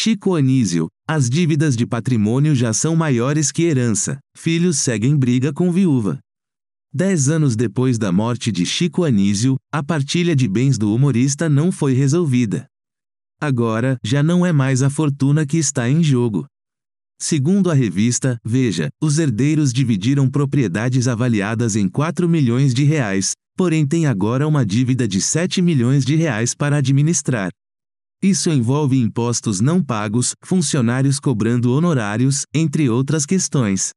Chico Anísio, as dívidas de patrimônio já são maiores que herança. Filhos seguem briga com viúva. Dez anos depois da morte de Chico Anísio, a partilha de bens do humorista não foi resolvida. Agora, já não é mais a fortuna que está em jogo, Segundo a revista Veja, os herdeiros dividiram propriedades avaliadas em 4 milhões de reais, porém têm agora uma dívida de 7 milhões de reais para administrar. Isso envolve impostos não pagos, funcionários cobrando honorários, entre outras questões.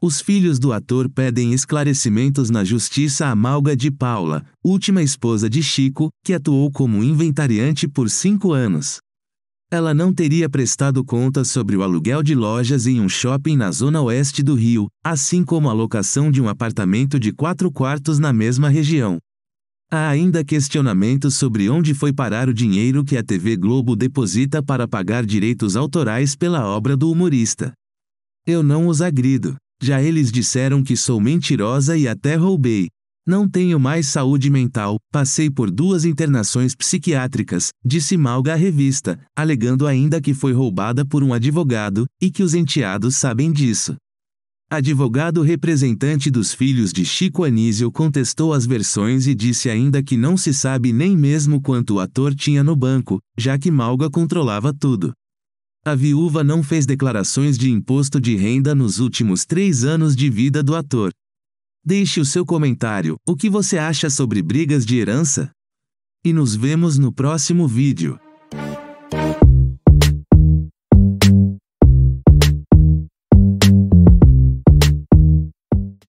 Os filhos do ator pedem esclarecimentos na justiça à malga de Paula, última esposa de Chico, que atuou como inventariante por cinco anos. Ela não teria prestado contas sobre o aluguel de lojas em um shopping na zona oeste do Rio, assim como a locação de um apartamento de quatro quartos na mesma região. Há ainda questionamentos sobre onde foi parar o dinheiro que a TV Globo deposita para pagar direitos autorais pela obra do humorista. Eu não os agrido. Já eles disseram que sou mentirosa e até roubei, não tenho mais saúde mental, passei por duas internações psiquiátricas, disse Malga à revista, alegando ainda que foi roubada por um advogado, e que os enteados sabem disso. Advogado representante dos filhos de Chico Anísio contestou as versões e disse ainda que não se sabe nem mesmo quanto o ator tinha no banco, já que Malga controlava tudo. A viúva não fez declarações de imposto de renda nos últimos três anos de vida do ator. Deixe o seu comentário, o que você acha sobre brigas de herança? E nos vemos no próximo vídeo.